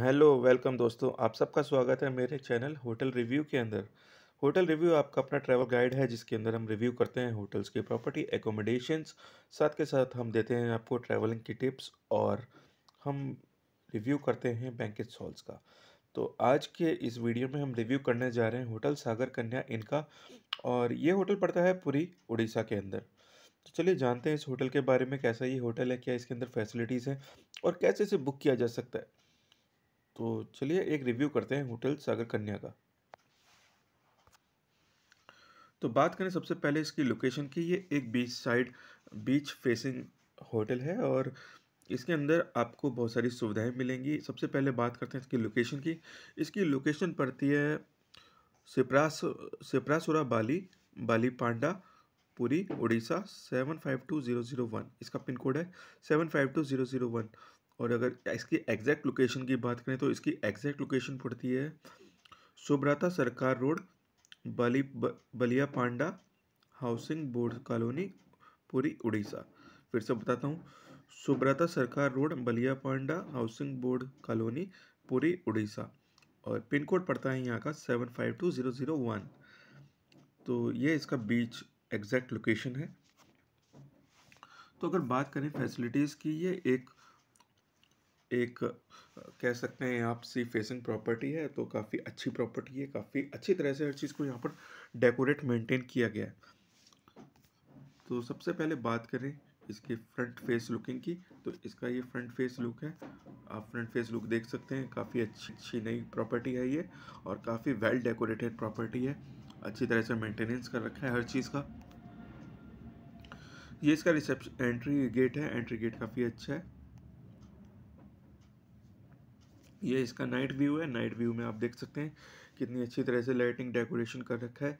hello welcome दोस्तों आप सबका स्वागत है मेरे चैनल होटल रिव्यू के अंदर होटल रिव्यू आपका अपना ट्रैवल गाइड है जिसके अंदर हम रिव्यू करते हैं होटल्स की प्रॉपर्टी एकोमोडेशंस साथ के साथ हम देते हैं आपको ट्रैवलिंग की टिप्स और हम रिव्यू करते हैं बैंकेज हॉल्स का तो आज के इस वीडियो में हम रिव्यू करने जा रहे हैं होटल सागर कन्या इनका और ये होटल पड़ता है पूरी उड़ीसा के अंदर तो चलिए जानते हैं इस होटल के बारे में कैसा ये होटल है क्या इसके अंदर फैसिलिटीज़ हैं और कैसे इसे बुक किया जा सकता है तो चलिए एक रिव्यू करते हैं होटल सागर कन्या का तो बात करें सबसे पहले इसकी लोकेशन की ये एक beach side beach facing hotel है और इसके अंदर आपको बहुत सारी सुविधाएं मिलेंगी सबसे पहले बात करते हैं इसकी लोकेशन की इसकी लोकेशन पड़ती है सिपरास Sipasurubali Baliapanda Puri Orissa seven five two zero zero one इसका पिन कोड है seven five two zero zero one और अगर इसकी एग्जैक्ट लोकेशन की बात करें तो इसकी एग्जैक्ट लोकेशन पड़ती है सुब्राता सरकार रोड बली ब, Baliapanda housing board colony Puri Orissa फिर से बताता हूँ Subrata Sarkar road Baliapanda housing board colony Puri Orissa और पिन कोड पड़ता है यहाँ का seven five two zero zero one तो ये इसका बीच एग्जैक्ट लोकेशन है तो अगर बात करें फैसिलिटीज़ की ये एक एक कह सकते हैं आप सी फेसिंग प्रॉपर्टी है तो काफ़ी अच्छी प्रॉपर्टी है काफ़ी अच्छी तरह से हर चीज़ को यहाँ पर डेकोरेट मेंटेन किया गया है तो सबसे पहले बात करें इसके फ्रंट फेस लुकिंग की तो इसका ये फ्रंट फेस लुक है आप फ्रंट फेस लुक देख सकते हैं काफ़ी अच्छी अच्छी नई प्रॉपर्टी है ये और काफ़ी वेल डेकोरेटेड प्रॉपर्टी है अच्छी तरह से मेंटेनेंस कर रखा है हर चीज़ का ये इसका रिसेप्शन एंट्री गेट है एंट्री गेट काफ़ी अच्छा है ये इसका नाइट व्यू है नाइट व्यू में आप देख सकते हैं कितनी अच्छी तरह से लाइटिंग डेकोरेशन कर रखा है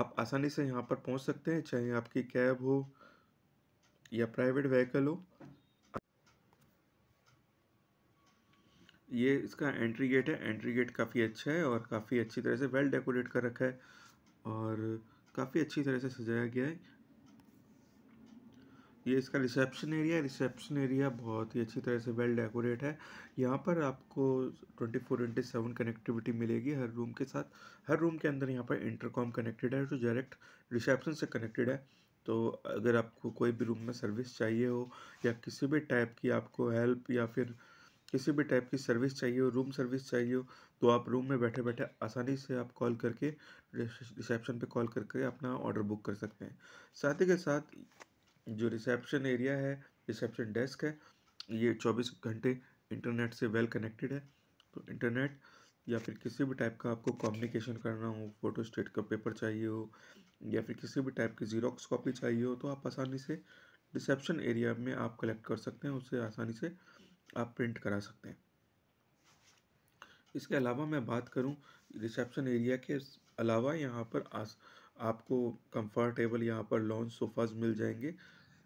आप आसानी से यहाँ पर पहुँच सकते हैं चाहे आपकी कैब हो या प्राइवेट व्हीकल हो ये इसका एंट्री गेट है एंट्री गेट काफ़ी अच्छा है और काफ़ी अच्छी तरह से वेल डेकोरेट कर रखा है और काफ़ी अच्छी तरह से सजाया गया है ये इसका रिसेप्शन एरिया रिसेप्शन एरिया बहुत ही अच्छी तरह से वेल डेकोरेट है यहाँ पर आपको 24 इंटू सेवन कनेक्टिविटी मिलेगी हर रूम के साथ हर रूम के अंदर यहाँ पर इंटरकॉम कनेक्टेड है जो डायरेक्ट रिसेप्शन से कनेक्टेड है तो अगर आपको कोई भी रूम में सर्विस चाहिए हो या किसी भी टाइप की आपको हेल्प या फिर किसी भी टाइप की सर्विस चाहिए हो रूम सर्विस चाहिए हो तो आप रूम में बैठे बैठे आसानी से आप कॉल करके रिसेप्शन पे कॉल करके अपना ऑर्डर बुक कर सकते हैं साथ ही के साथ जो रिसेप्शन एरिया है रिसेप्शन डेस्क है ये चौबीस घंटे इंटरनेट से वेल कनेक्टेड है तो इंटरनेट या फिर किसी भी टाइप का आपको कम्युनिकेशन करना हो फोटो स्टेट का पेपर चाहिए हो या फिर किसी भी टाइप की जीरोक्स कॉपी चाहिए हो तो आप आसानी से रिसेप्शन एरिया में आप कलेक्ट कर सकते हैं उसे आसानी से आप प्रिंट करा सकते हैं इसके अलावा मैं बात करूं रिसेप्शन एरिया के अलावा यहाँ पर आस, आपको कंफर्टेबल यहाँ पर लॉन्च सोफ़ाज़ मिल जाएंगे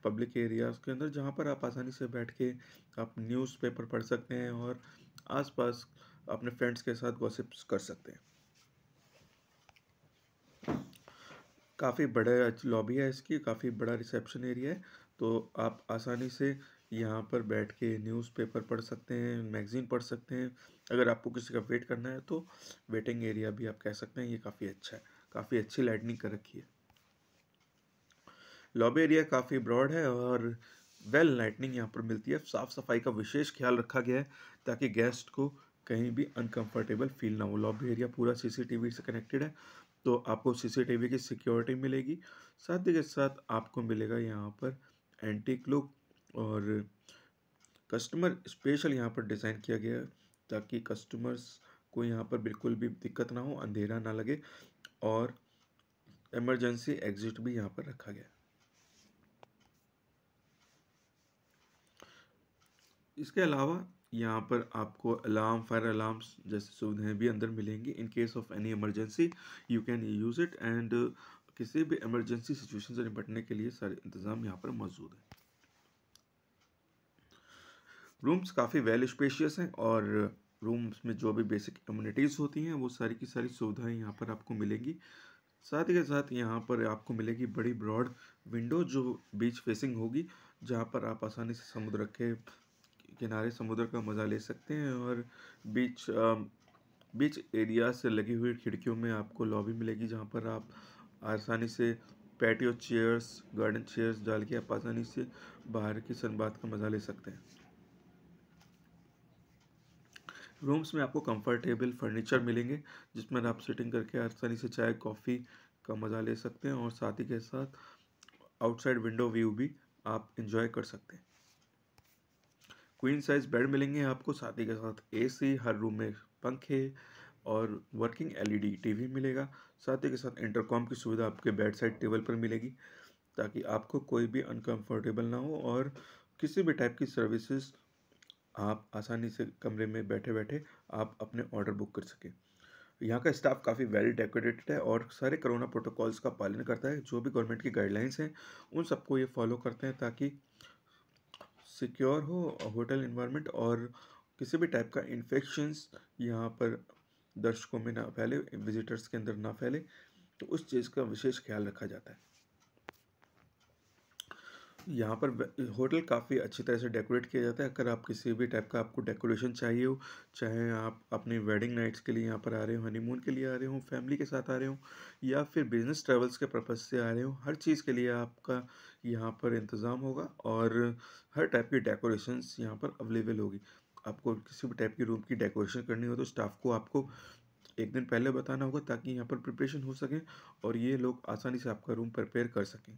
पब्लिक एरियाज़ के अंदर जहाँ पर आप आसानी से बैठ के आप न्यूज़पेपर पढ़ सकते हैं और आसपास अपने फ्रेंड्स के साथ गॉसिप्स कर सकते हैं काफ़ी बड़ा लॉबी है इसकी काफ़ी बड़ा रिसेप्शन एरिया है तो आप आसानी से यहाँ पर बैठ के न्यूज़पेपर पढ़ सकते हैं मैगज़ीन पढ़ सकते हैं अगर आपको किसी का वेट करना है तो वेटिंग एरिया भी आप कह सकते हैं ये काफ़ी अच्छा है काफ़ी अच्छी लाइटनिंग कर रखी है लॉबी एरिया काफ़ी ब्रॉड है और वेल लाइटनिंग यहाँ पर मिलती है साफ़ सफाई का विशेष ख्याल रखा गया है ताकि गेस्ट को कहीं भी अनकंफर्टेबल फील ना हो लॉबी एरिया पूरा सीसीटीवी से कनेक्टेड है तो आपको सीसीटीवी की सिक्योरिटी मिलेगी साथ ही के साथ आपको मिलेगा यहाँ पर एंटी क्लोक और कस्टमर स्पेशल यहाँ पर डिज़ाइन किया गया है ताकि कस्टमर्स को यहाँ पर बिल्कुल भी दिक्कत ना हो अंधेरा ना लगे और इमरजेंसी एग्जिट भी यहाँ पर रखा गया है इसके अलावा यहाँ पर आपको अलार्म फायर अलार्म्स जैसी सुविधाएं भी अंदर मिलेंगी in case of any emergency you can use it and किसी भी इमरजेंसी सिचुएशन से निपटने के लिए सारे इंतज़ाम यहाँ पर मौजूद हैं रूम्स काफ़ी वेल स्पेशियस हैं और रूम्स में जो भी बेसिक इम्यूनिटीज़ होती हैं वो सारी की सारी सुविधाएं यहाँ पर आपको मिलेंगी साथ ही साथ यहाँ पर आपको मिलेगी बड़ी ब्रॉड विंडो जो बीच फेसिंग होगी जहाँ पर आप आसानी से समुद्र के किनारे समुद्र का मज़ा ले सकते हैं और बीच बीच एरिया से लगी हुई खिड़कियों में आपको लॉबी मिलेगी जहाँ पर आप आसानी से पैटियो चेयर्स गार्डन चेयर्स डाल के आप आसानी से बाहर की सनबात का मज़ा ले सकते हैं रूम्स में आपको कंफर्टेबल फर्नीचर मिलेंगे जिसमें आप सिटिंग करके आसानी से चाय कॉफ़ी का मज़ा ले सकते हैं और साथ ही के साथ आउटसाइड विंडो व्यू भी आप इंजॉय कर सकते हैं क्वीन साइज़ बेड मिलेंगे आपको साथ ही के साथ एसी हर रूम में पंखे और वर्किंग एलईडी टीवी मिलेगा साथ ही के साथ इंटरकॉम की सुविधा आपके बेड साइड टेबल पर मिलेगी ताकि आपको कोई भी अनकंफर्टेबल ना हो और किसी भी टाइप की सर्विसेज आप आसानी से कमरे में बैठे बैठे आप अपने ऑर्डर बुक कर सकें यहाँ का स्टाफ काफ़ी वेल डेकोरेटेड है और सारे कोरोना प्रोटोकॉल्स का पालन करता है जो भी गवर्नमेंट की गाइडलाइंस हैं उन सबको ये फॉलो करते हैं ताकि सिक्योर हो होटल इन्वायरमेंट और किसी भी टाइप का इन्फेक्शंस यहाँ पर दर्शकों में ना फैले विजिटर्स के अंदर ना फैले तो उस चीज़ का विशेष ख्याल रखा जाता है यहाँ पर होटल काफ़ी अच्छी तरह से डेकोरेट किया जाता है अगर आप किसी भी टाइप का आपको डेकोरेशन चाहिए हो चाहे आप अपनी वेडिंग नाइट्स के लिए यहाँ पर आ रहे हो हनीमून के लिए आ रहे हो फैमिली के साथ आ रहे हो या फिर बिजनेस ट्रेवल्स के पर्पज़ से आ रहे हो हर चीज़ के लिए आपका यहाँ पर इंतज़ाम होगा और हर टाइप की डेकोरेशंस यहाँ पर अवेलेबल होगी आपको किसी भी टाइप की रूम की डेकोरेशन करनी हो तो स्टाफ को आपको एक दिन पहले बताना होगा ताकि यहाँ पर प्रिपरेशन हो सके और ये लोग आसानी से आपका रूम प्रिपेयर कर सकें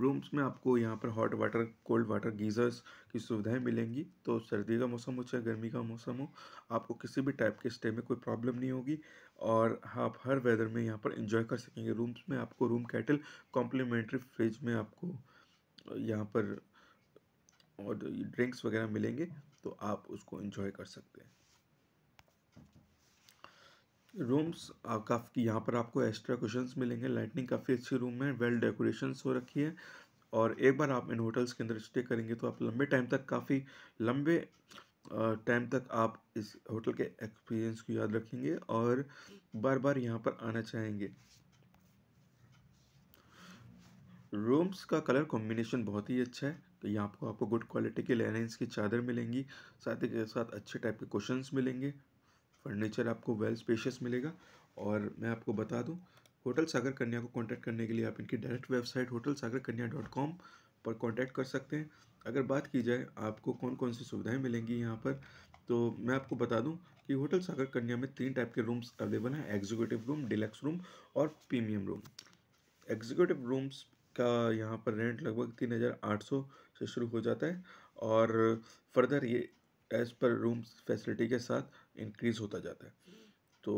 रूम्स में आपको यहाँ पर hot water cold water geysers की सुविधाएं मिलेंगी तो सर्दी का मौसम हो चाहे गर्मी का मौसम हो आपको किसी भी टाइप के स्टे में कोई प्रॉब्लम नहीं होगी और आप हर वेदर में यहाँ पर इंजॉय कर सकेंगे रूम्स में आपको रूम कैटल कॉम्प्लीमेंट्री फ्रिज में आपको यहाँ पर और ड्रिंक्स वगैरह मिलेंगे तो आप उसको इंजॉय कर सकते हैं रूम्स uh, काफ़ी यहाँ पर आपको एक्स्ट्रा क्वेश्चंस मिलेंगे लाइटनिंग काफ़ी अच्छी रूम है वेल डेकोरेशन हो रखी है और एक बार आप इन होटल्स के अंदर स्टे करेंगे तो आप लंबे टाइम तक काफ़ी लंबे टाइम uh, तक आप इस होटल के एक्सपीरियंस को याद रखेंगे और बार बार यहाँ पर आना चाहेंगे रूम्स का कलर कॉम्बिनेशन बहुत ही अच्छा है तो यहाँ पर आपको गुड क्वालिटी के लेनेंस की चादर मिलेंगी साथ ही के साथ अच्छे टाइप के क्वेश्चंस मिलेंगे फर्नीचर आपको वेल स्पेशियस मिलेगा और मैं आपको बता दूं होटल सागर कन्या को कांटेक्ट करने के लिए आप इनकी डायरेक्ट वेबसाइट होटल सागर कन्या डॉट कॉम पर कांटेक्ट कर सकते हैं अगर बात की जाए आपको कौन कौन सी सुविधाएं मिलेंगी यहाँ पर तो मैं आपको बता दूं कि होटल सागर कन्या में तीन टाइप के रूम्स अवेलेबल हैं एग्जीक्यूटिव रूम डिलेक्स रूम और प्रीमियम रूम एग्जीक्यूटिव रूम्स का यहाँ पर रेंट लगभग तीन हज़ार आठ सौ से शुरू हो जाता है और फर्दर ये एज़ पर रूम फैसिलिटी के साथ इंक्रीज़ होता जाता है तो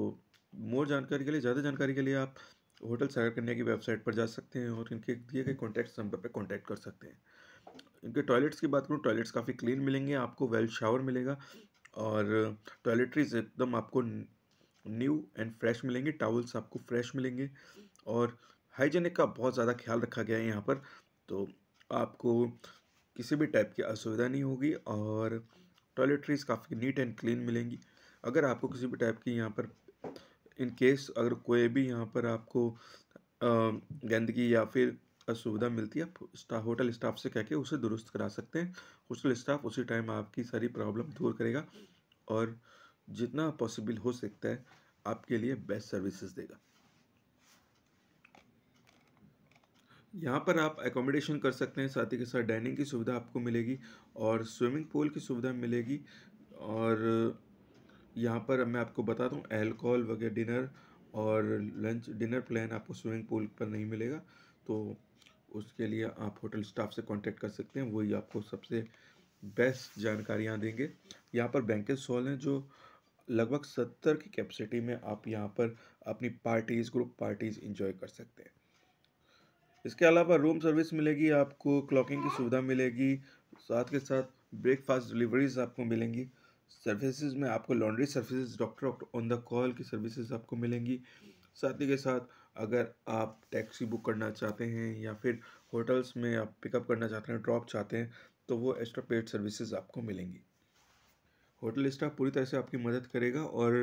मोर जानकारी के लिए ज़्यादा जानकारी के लिए आप होटल सैर करने की वेबसाइट पर जा सकते हैं और इनके दिए गए कॉन्टैक्ट नंबर पर कॉन्टैक्ट कर सकते हैं इनके टॉयलेट्स की बात करूँ टॉयलेट्स काफ़ी क्लीन मिलेंगे आपको वेल शावर मिलेगा और टॉयलेटरीज एकदम आपको न्यू एंड फ्रेश मिलेंगे टावल्स आपको फ्रेश मिलेंगे और हाइजेनिक का बहुत ज़्यादा ख्याल रखा गया है यहाँ पर तो आपको किसी भी टाइप की असुविधा नहीं होगी और टॉयलेटरीज काफ़ी नीट एंड क्लीन मिलेंगी अगर आपको किसी भी टाइप की यहाँ पर इन केस अगर कोई भी यहाँ पर आपको गंदगी या फिर असुविधा मिलती है आप स्टा, होटल स्टाफ से कह के उसे दुरुस्त करा सकते हैं होटल स्टाफ उसी टाइम आपकी सारी प्रॉब्लम दूर करेगा और जितना पॉसिबल हो सकता है आपके लिए बेस्ट सर्विसेज देगा यहाँ पर आप एकोमोडेशन कर सकते हैं साथ ही के साथ डाइनिंग की सुविधा आपको मिलेगी और स्विमिंग पूल की सुविधा मिलेगी और यहाँ पर मैं आपको बता दूँ एल्कोहल वगैरह डिनर और लंच डिनर प्लान आपको स्विमिंग पूल पर नहीं मिलेगा तो उसके लिए आप होटल स्टाफ से कांटेक्ट कर सकते हैं वही आपको सबसे बेस्ट जानकारियाँ देंगे यहाँ पर बैंकेज हॉल हैं जो लगभग सत्तर की कैपेसिटी में आप यहाँ पर अपनी पार्टीज़ ग्रुप पार्टीज़ इंजॉय कर सकते हैं इसके अलावा रूम सर्विस मिलेगी आपको क्लॉकिंग की सुविधा मिलेगी साथ के साथ ब्रेकफास्ट डिलीवरीज आपको मिलेंगी सर्विसेज में आपको laundry services doctor on the call की सर्विसेज आपको मिलेंगी साथ ही के साथ अगर आप टैक्सी बुक करना चाहते हैं या फिर होटल्स में आप पिकअप करना चाहते हैं ड्रॉप चाहते हैं तो वो एक्स्ट्रा पेड सर्विसेज आपको मिलेंगी होटल स्टाफ पूरी तरह से आपकी मदद करेगा और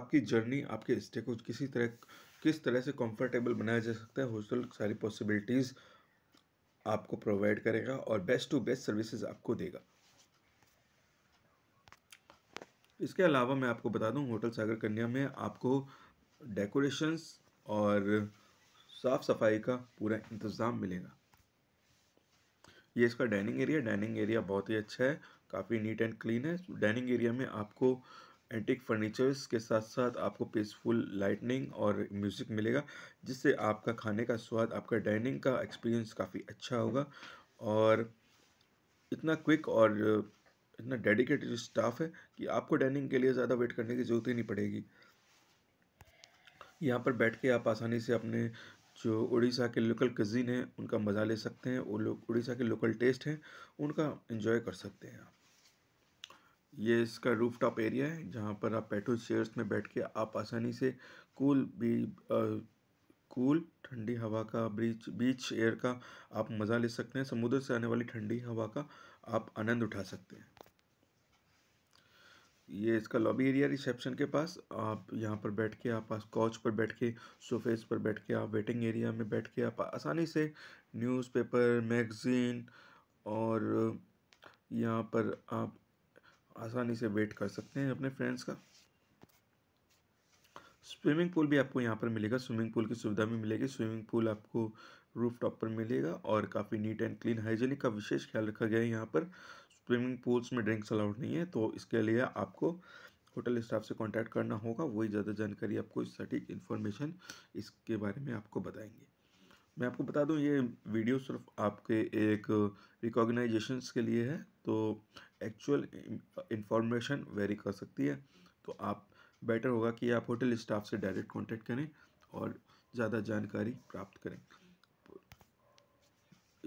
आपकी जर्नी आपके स्टे को किसी तरह किस तरह से कंफर्टेबल बनाया जा सकता है हॉस्टल सारी पॉसिबिलिटीज़ आपको प्रोवाइड करेगा और बेस्ट टू बेस्ट सर्विसेज आपको देगा इसके अलावा मैं आपको बता दूं होटल सागर कन्या में आपको डेकोरेशंस और साफ़ सफाई का पूरा इंतज़ाम मिलेगा ये इसका डाइनिंग एरिया डाइनिंग एरिया बहुत ही अच्छा है काफ़ी नीट एंड क्लीन है डाइनिंग एरिया में आपको एंटिक फर्नीचर्स के साथ साथ आपको पीसफुल लाइटनिंग और म्यूज़िक मिलेगा जिससे आपका खाने का स्वाद आपका डाइनिंग का एक्सपीरियंस काफ़ी अच्छा होगा और इतना क्विक और इतना डेडिकेटेड स्टाफ है कि आपको डाइनिंग के लिए ज़्यादा वेट करने की ज़रूरत ही नहीं पड़ेगी यहाँ पर बैठ के आप आसानी से अपने जो उड़ीसा के लोकल कजीन हैं उनका मज़ा ले सकते हैं वो लोग उड़ीसा के लोकल टेस्ट हैं उनका इन्जॉय कर सकते हैं आप ये इसका रूफ टॉप एरिया है जहाँ पर आप पेटो चेयर्स में बैठ के आप आसानी से कूल भी कूल ठंडी हवा का बीच बीच एयर का आप मज़ा ले सकते हैं समुद्र से आने वाली ठंडी हवा का आप आनंद उठा सकते हैं ये इसका लॉबी एरिया रिसेप्शन के पास आप यहाँ पर बैठ के आप कॉच पर बैठ के सोफेस पर बैठ के आप वेटिंग एरिया में बैठ के आप आसानी से न्यूज़पेपर मैगज़ीन और यहाँ पर आप आसानी से वेट कर सकते हैं अपने फ्रेंड्स का स्विमिंग पूल भी आपको यहाँ पर मिलेगा स्विमिंग पूल की सुविधा भी मिलेगी स्विमिंग पूल आपको रूफ टॉप पर मिलेगा और काफ़ी नीट एंड क्लीन हाइजीनिक का विशेष ख्याल रखा गया है यहाँ पर स्विमिंग पूल्स में ड्रिंक्स अलाउड नहीं है तो इसके लिए आपको होटल स्टाफ से कांटेक्ट करना होगा वही ज़्यादा जानकारी आपको सटीक इन्फॉर्मेशन इसके बारे में आपको बताएंगे मैं आपको बता दूँ ये वीडियो सिर्फ आपके एक रिकॉगनाइजेशन के लिए है तो एक्चुअल इंफॉर्मेशन वेरी कर सकती है तो आप बेटर होगा कि आप होटल स्टाफ से डायरेक्ट कॉन्टेक्ट करें और ज़्यादा जानकारी प्राप्त करें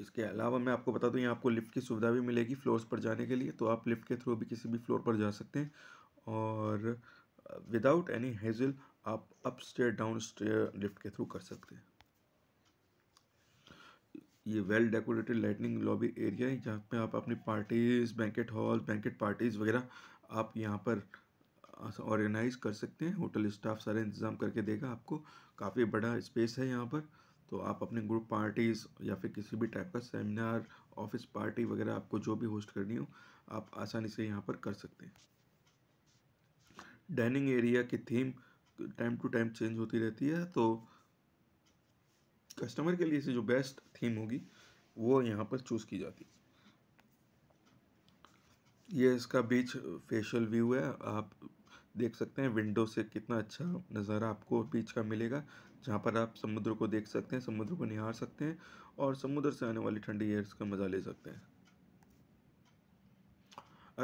इसके अलावा मैं आपको बता दूं यहाँ आपको लिफ्ट की सुविधा भी मिलेगी फ्लोर्स पर जाने के लिए तो आप लिफ्ट के थ्रू भी किसी भी फ्लोर पर जा सकते हैं और विदाउट एनी हेजल आप up stair down stair lift के थ्रू कर सकते हैं ये well decorated lightning lobby area है जहाँ पे आप अपनी parties banquet hall banquet parties वगैरह आप यहाँ पर ऑर्गेनाइज कर सकते हैं होटल स्टाफ सारे इंतज़ाम करके देगा आपको काफ़ी बड़ा स्पेस है यहाँ पर तो आप अपने ग्रुप पार्टीज़ या फिर किसी भी टाइप का सेमिनार ऑफिस पार्टी वगैरह आपको जो भी होस्ट करनी हो आप आसानी से यहाँ पर कर सकते हैं डाइनिंग एरिया की theme time to time change होती रहती है तो कस्टमर के लिए से जो बेस्ट थीम होगी वो यहाँ पर चूज़ की जाती है ये इसका बीच फेशियल व्यू है आप देख सकते हैं विंडो से कितना अच्छा नज़ारा आपको बीच का मिलेगा जहाँ पर आप समुद्र को देख सकते हैं समुद्र को निहार सकते हैं और समुद्र से आने वाली ठंडी एयर्स का मज़ा ले सकते हैं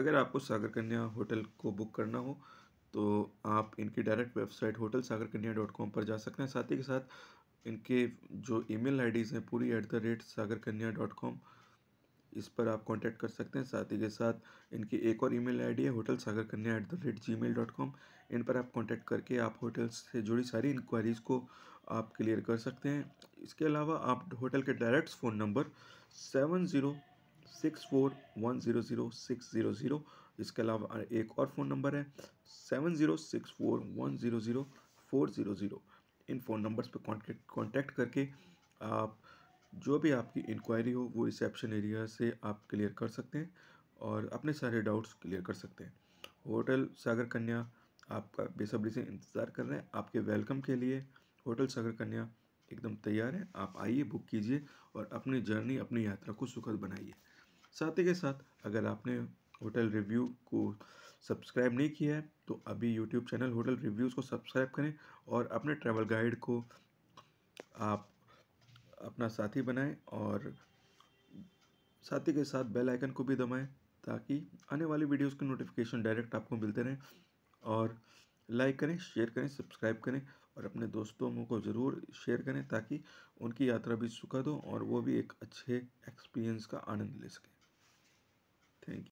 अगर आपको सागर कन्या होटल को बुक करना हो तो आप इनकी डायरेक्ट वेबसाइट होटल सागर कन्या डॉट कॉम पर जा सकते हैं साथ ही के साथ इनके जो ईमेल आईडीज़ हैं पूरी एट द रेट सागर कन्या डॉट कॉम इस पर आप कांटेक्ट कर सकते हैं साथ ही के साथ इनकी एक और ईमेल आईडी है hotel Sagar Kanya at the rate G mail dot com इन पर आप कांटेक्ट करके आप होटल से जुड़ी सारी इंक्वायरीज़ को आप क्लियर कर सकते हैं इसके अलावा आप होटल के direct phone number seven zero six four one zero zero six zero zero इसके अलावा एक और फ़ोन नंबर है seven zero six four one zero zero four zero zero इन फ़ोन नंबर्स पर कॉन्टेक्ट कॉन्टैक्ट करके आप जो भी आपकी इंक्वायरी हो वो रिसेप्शन एरिया से आप क्लियर कर सकते हैं और अपने सारे डाउट्स क्लियर कर सकते हैं होटल सागर कन्या आपका बेसब्री से इंतज़ार कर रहे हैं आपके वेलकम के लिए होटल सागर कन्या एकदम तैयार है आप आइए बुक कीजिए और अपनी जर्नी अपनी यात्रा को सुखद बनाइए साथ ही के साथ अगर आपने होटल रिव्यू को सब्सक्राइब नहीं किया है तो अभी यूट्यूब चैनल होटल रिव्यूज़ को सब्सक्राइब करें और अपने ट्रैवल गाइड को आप अपना साथी बनाएं और साथी के साथ बेल आइकन को भी दबाएं ताकि आने वाली वीडियोस के नोटिफिकेशन डायरेक्ट आपको मिलते रहें और लाइक करें शेयर करें सब्सक्राइब करें और अपने दोस्तों को ज़रूर शेयर करें ताकि उनकी यात्रा भी सुखद हो और वो भी एक अच्छे एक्सपीरियंस का आनंद ले सकें थैंक यू